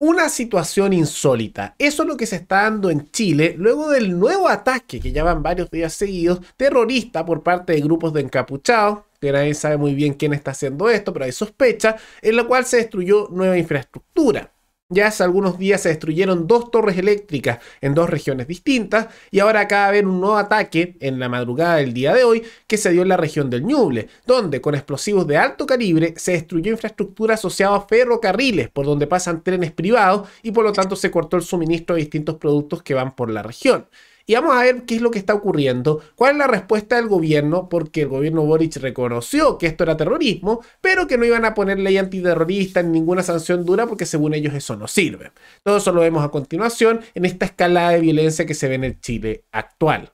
Una situación insólita. Eso es lo que se está dando en Chile luego del nuevo ataque que ya van varios días seguidos, terrorista por parte de grupos de encapuchados, que nadie sabe muy bien quién está haciendo esto, pero hay sospecha, en la cual se destruyó nueva infraestructura. Ya hace algunos días se destruyeron dos torres eléctricas en dos regiones distintas y ahora acaba de haber un nuevo ataque en la madrugada del día de hoy que se dio en la región del Ñuble, donde con explosivos de alto calibre se destruyó infraestructura asociada a ferrocarriles por donde pasan trenes privados y por lo tanto se cortó el suministro de distintos productos que van por la región. Y vamos a ver qué es lo que está ocurriendo, cuál es la respuesta del gobierno, porque el gobierno Boric reconoció que esto era terrorismo, pero que no iban a poner ley antiterrorista ni ninguna sanción dura, porque según ellos eso no sirve. Todo eso lo vemos a continuación en esta escalada de violencia que se ve en el Chile actual.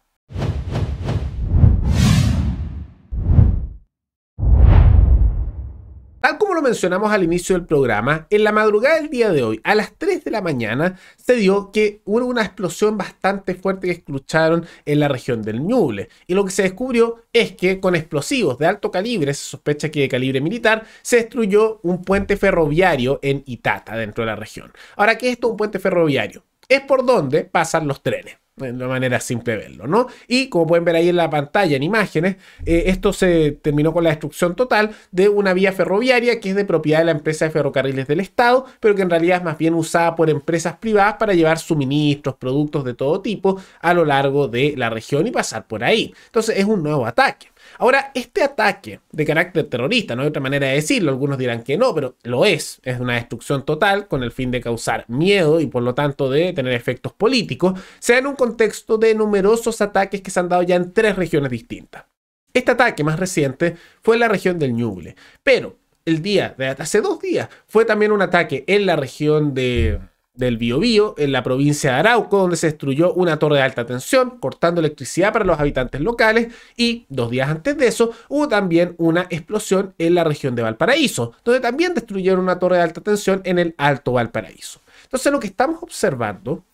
mencionamos al inicio del programa, en la madrugada del día de hoy, a las 3 de la mañana, se dio que hubo una explosión bastante fuerte que escucharon en la región del Ñuble. Y lo que se descubrió es que con explosivos de alto calibre, se sospecha que de calibre militar, se destruyó un puente ferroviario en Itata, dentro de la región. Ahora, ¿qué es esto un puente ferroviario? Es por donde pasan los trenes. De manera simple verlo, ¿no? Y como pueden ver ahí en la pantalla, en imágenes, eh, esto se terminó con la destrucción total de una vía ferroviaria que es de propiedad de la empresa de ferrocarriles del Estado, pero que en realidad es más bien usada por empresas privadas para llevar suministros, productos de todo tipo a lo largo de la región y pasar por ahí. Entonces es un nuevo ataque. Ahora, este ataque de carácter terrorista, no hay otra manera de decirlo, algunos dirán que no, pero lo es, es una destrucción total con el fin de causar miedo y por lo tanto de tener efectos políticos, se en un contexto de numerosos ataques que se han dado ya en tres regiones distintas. Este ataque más reciente fue en la región del Ñuble, pero el día de hace dos días fue también un ataque en la región de del Biobío, en la provincia de Arauco, donde se destruyó una torre de alta tensión, cortando electricidad para los habitantes locales, y dos días antes de eso hubo también una explosión en la región de Valparaíso, donde también destruyeron una torre de alta tensión en el Alto Valparaíso. Entonces lo que estamos observando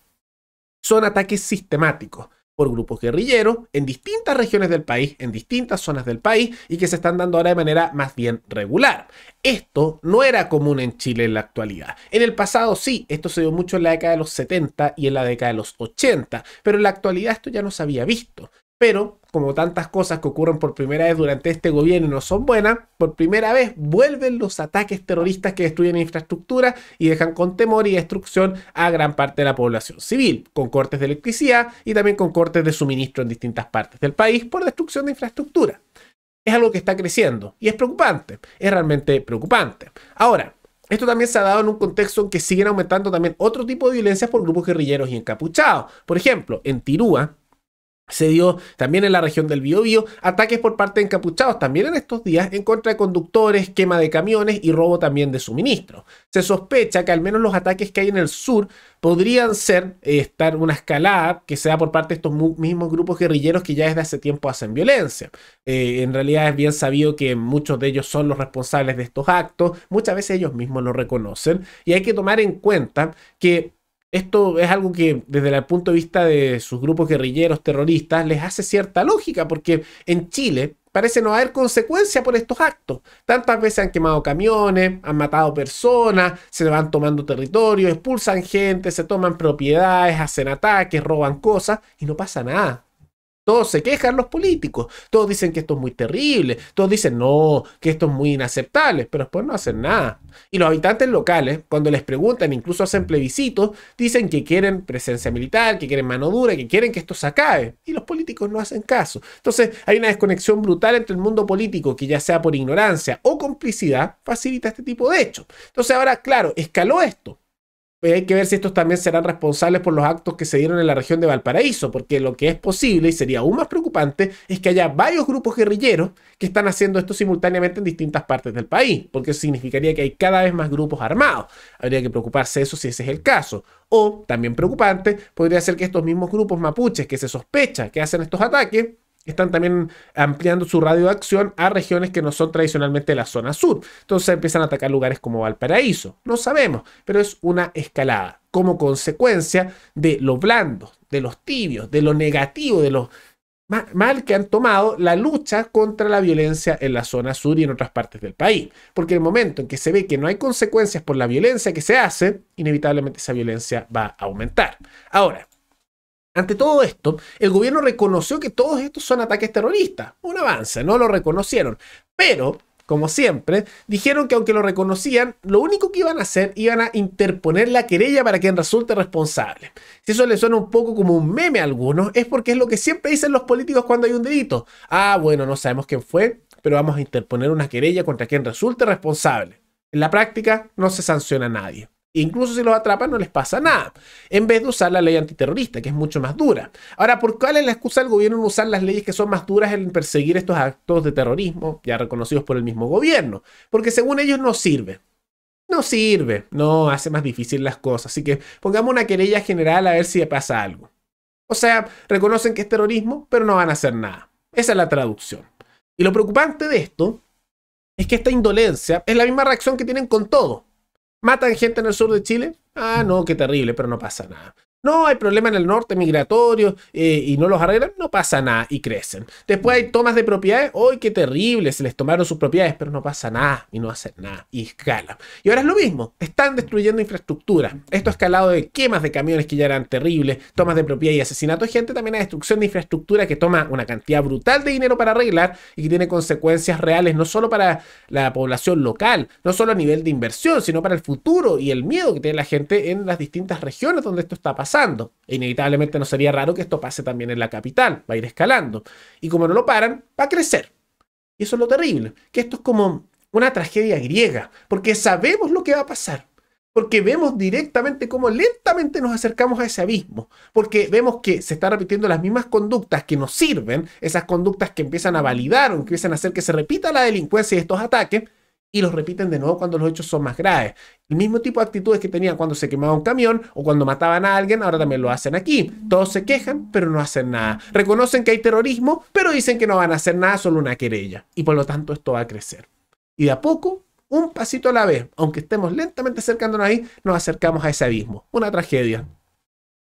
son ataques sistemáticos por grupos guerrilleros en distintas regiones del país, en distintas zonas del país y que se están dando ahora de manera más bien regular. Esto no era común en Chile en la actualidad. En el pasado sí, esto se dio mucho en la década de los 70 y en la década de los 80, pero en la actualidad esto ya no se había visto. Pero, como tantas cosas que ocurren por primera vez durante este gobierno no son buenas, por primera vez vuelven los ataques terroristas que destruyen infraestructura y dejan con temor y destrucción a gran parte de la población civil, con cortes de electricidad y también con cortes de suministro en distintas partes del país por destrucción de infraestructura. Es algo que está creciendo y es preocupante, es realmente preocupante. Ahora, esto también se ha dado en un contexto en que siguen aumentando también otro tipo de violencias por grupos guerrilleros y encapuchados. Por ejemplo, en Tirúa, se dio también en la región del Biobío ataques por parte de encapuchados también en estos días en contra de conductores, quema de camiones y robo también de suministros. Se sospecha que al menos los ataques que hay en el sur podrían ser eh, estar una escalada que sea por parte de estos mismos grupos guerrilleros que ya desde hace tiempo hacen violencia. Eh, en realidad es bien sabido que muchos de ellos son los responsables de estos actos, muchas veces ellos mismos lo reconocen y hay que tomar en cuenta que esto es algo que desde el punto de vista de sus grupos guerrilleros terroristas les hace cierta lógica, porque en Chile parece no haber consecuencia por estos actos. Tantas veces han quemado camiones, han matado personas, se van tomando territorio, expulsan gente, se toman propiedades, hacen ataques, roban cosas y no pasa nada. Todos se quejan los políticos, todos dicen que esto es muy terrible, todos dicen no, que esto es muy inaceptable, pero después no hacen nada. Y los habitantes locales, cuando les preguntan, incluso hacen plebiscitos, dicen que quieren presencia militar, que quieren mano dura, que quieren que esto se acabe. Y los políticos no hacen caso. Entonces hay una desconexión brutal entre el mundo político, que ya sea por ignorancia o complicidad, facilita este tipo de hechos. Entonces ahora, claro, escaló esto. Pues hay que ver si estos también serán responsables por los actos que se dieron en la región de Valparaíso, porque lo que es posible y sería aún más preocupante es que haya varios grupos guerrilleros que están haciendo esto simultáneamente en distintas partes del país, porque significaría que hay cada vez más grupos armados. Habría que preocuparse eso si ese es el caso. O, también preocupante, podría ser que estos mismos grupos mapuches que se sospecha que hacen estos ataques están también ampliando su radio de acción a regiones que no son tradicionalmente la zona sur. Entonces empiezan a atacar lugares como Valparaíso. No sabemos, pero es una escalada como consecuencia de lo blandos, de los tibios, de lo negativo, de lo mal que han tomado la lucha contra la violencia en la zona sur y en otras partes del país. Porque el momento en que se ve que no hay consecuencias por la violencia que se hace, inevitablemente esa violencia va a aumentar. Ahora, ante todo esto, el gobierno reconoció que todos estos son ataques terroristas. Un avance, no lo reconocieron. Pero, como siempre, dijeron que aunque lo reconocían, lo único que iban a hacer, iban a interponer la querella para quien resulte responsable. Si eso le suena un poco como un meme a algunos, es porque es lo que siempre dicen los políticos cuando hay un delito. Ah, bueno, no sabemos quién fue, pero vamos a interponer una querella contra quien resulte responsable. En la práctica, no se sanciona a nadie incluso si los atrapan no les pasa nada, en vez de usar la ley antiterrorista, que es mucho más dura. Ahora, ¿por cuál es la excusa del gobierno en usar las leyes que son más duras en perseguir estos actos de terrorismo, ya reconocidos por el mismo gobierno? Porque según ellos no sirve. No sirve, no hace más difícil las cosas. Así que pongamos una querella general a ver si le pasa algo. O sea, reconocen que es terrorismo, pero no van a hacer nada. Esa es la traducción. Y lo preocupante de esto es que esta indolencia es la misma reacción que tienen con todo. Matan gente en el sur de Chile. Ah, no, qué terrible, pero no pasa nada. No, hay problema en el norte migratorio eh, y no los arreglan, no pasa nada y crecen. Después hay tomas de propiedades, ¡ay, qué terrible! Se les tomaron sus propiedades, pero no pasa nada y no hacen nada y escalan, Y ahora es lo mismo, están destruyendo infraestructura. Esto ha escalado de quemas de camiones que ya eran terribles, tomas de propiedad y asesinato de gente, también a destrucción de infraestructura que toma una cantidad brutal de dinero para arreglar y que tiene consecuencias reales no solo para la población local, no solo a nivel de inversión, sino para el futuro y el miedo que tiene la gente en las distintas regiones donde esto está pasando inevitablemente no sería raro que esto pase también en la capital, va a ir escalando. Y como no lo paran, va a crecer. Y eso es lo terrible, que esto es como una tragedia griega, porque sabemos lo que va a pasar. Porque vemos directamente cómo lentamente nos acercamos a ese abismo. Porque vemos que se están repitiendo las mismas conductas que nos sirven, esas conductas que empiezan a validar o empiezan a hacer que se repita la delincuencia y estos ataques, y los repiten de nuevo cuando los hechos son más graves. El mismo tipo de actitudes que tenían cuando se quemaba un camión o cuando mataban a alguien, ahora también lo hacen aquí. Todos se quejan, pero no hacen nada. Reconocen que hay terrorismo, pero dicen que no van a hacer nada, solo una querella. Y por lo tanto esto va a crecer. Y de a poco, un pasito a la vez, aunque estemos lentamente acercándonos ahí, nos acercamos a ese abismo. Una tragedia.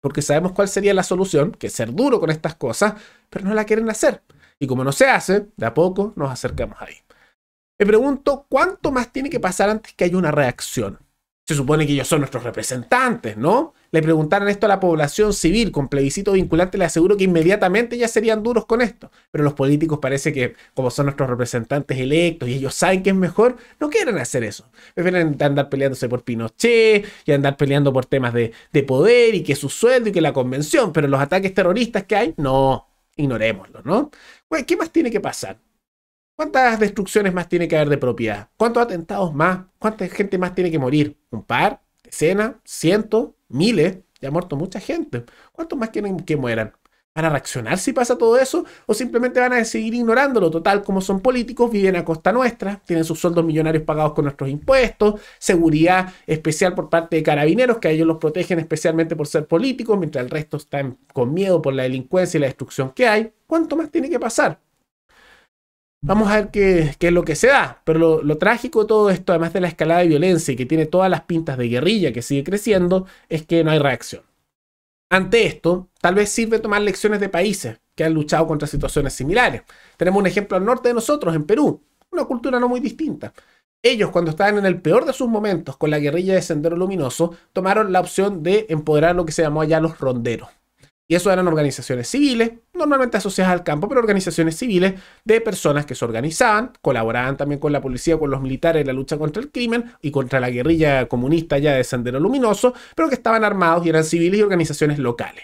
Porque sabemos cuál sería la solución, que es ser duro con estas cosas, pero no la quieren hacer. Y como no se hace, de a poco nos acercamos ahí. Me pregunto cuánto más tiene que pasar antes que haya una reacción. Se supone que ellos son nuestros representantes, ¿no? Le preguntaran esto a la población civil con plebiscito vinculante, le aseguro que inmediatamente ya serían duros con esto. Pero los políticos parece que, como son nuestros representantes electos y ellos saben que es mejor, no quieren hacer eso. Prefieren andar peleándose por Pinochet y andar peleando por temas de, poder y que su sueldo y que la convención. Pero los ataques terroristas que hay, no, ignorémoslo, ¿no? Pues, ¿Qué más tiene que pasar? ¿Cuántas destrucciones más tiene que haber de propiedad? ¿Cuántos atentados más? ¿Cuánta gente más tiene que morir? ¿Un par? ¿Decenas? ¿Cientos? ¿Miles? Ya ha muerto mucha gente. ¿Cuántos más quieren que mueran? ¿Van a reaccionar si pasa todo eso? ¿O simplemente van a seguir ignorándolo? Total, como son políticos, viven a costa nuestra, tienen sus sueldos millonarios pagados con nuestros impuestos, seguridad especial por parte de carabineros, que a ellos los protegen especialmente por ser políticos, mientras el resto están con miedo por la delincuencia y la destrucción que hay. ¿Cuánto más tiene que pasar? Vamos a ver qué, es lo que se da. Pero lo, lo trágico de todo esto, además de la escalada de violencia y que tiene todas las pintas de guerrilla que sigue creciendo, es que no hay reacción. Ante esto, tal vez sirve tomar lecciones de países que han luchado contra situaciones similares. Tenemos un ejemplo al norte de nosotros, en Perú, una cultura no muy distinta. Ellos, cuando estaban en el peor de sus momentos con la guerrilla de Sendero Luminoso, tomaron la opción de empoderar lo que se llamó allá los ronderos. Y eso eran organizaciones civiles, normalmente asociadas al campo, pero organizaciones civiles de personas que se organizaban, colaboraban también con la policía, con los militares en la lucha contra el crimen y contra la guerrilla comunista ya de Sendero Luminoso, pero que estaban armados y eran civiles y organizaciones locales.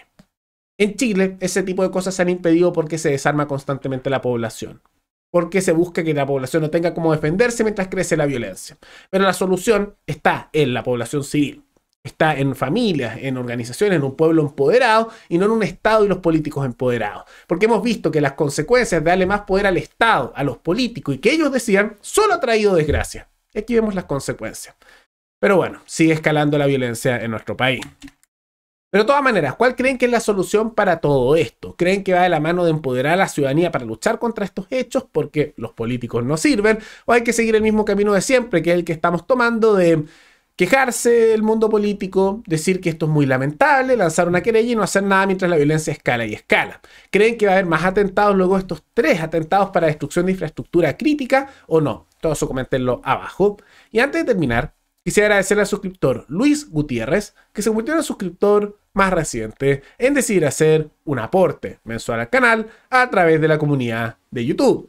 En Chile, ese tipo de cosas se han impedido porque se desarma constantemente la población, porque se busca que la población no tenga cómo defenderse mientras crece la violencia. Pero la solución está en la población civil está en familias, en organizaciones, en un pueblo empoderado y no en un Estado y los políticos empoderados. Porque hemos visto que las consecuencias de darle más poder al Estado, a los políticos y que ellos decían, solo ha traído desgracia. Aquí vemos las consecuencias. Pero bueno, sigue escalando la violencia en nuestro país. Pero de todas maneras, ¿cuál creen que es la solución para todo esto? ¿Creen que va de la mano de empoderar a la ciudadanía para luchar contra estos hechos porque los políticos no sirven? ¿O hay que seguir el mismo camino de siempre, que es el que estamos tomando de quejarse del mundo político, decir que esto es muy lamentable, lanzar una querella y no hacer nada mientras la violencia escala y escala. Creen que va a haber más atentados luego de estos tres atentados para destrucción de infraestructura crítica o no. Todo eso comentenlo abajo. Y antes de terminar, quisiera agradecer al suscriptor Luis Gutiérrez, que se volvió el suscriptor más reciente en decidir hacer un aporte mensual al canal a través de la comunidad de YouTube.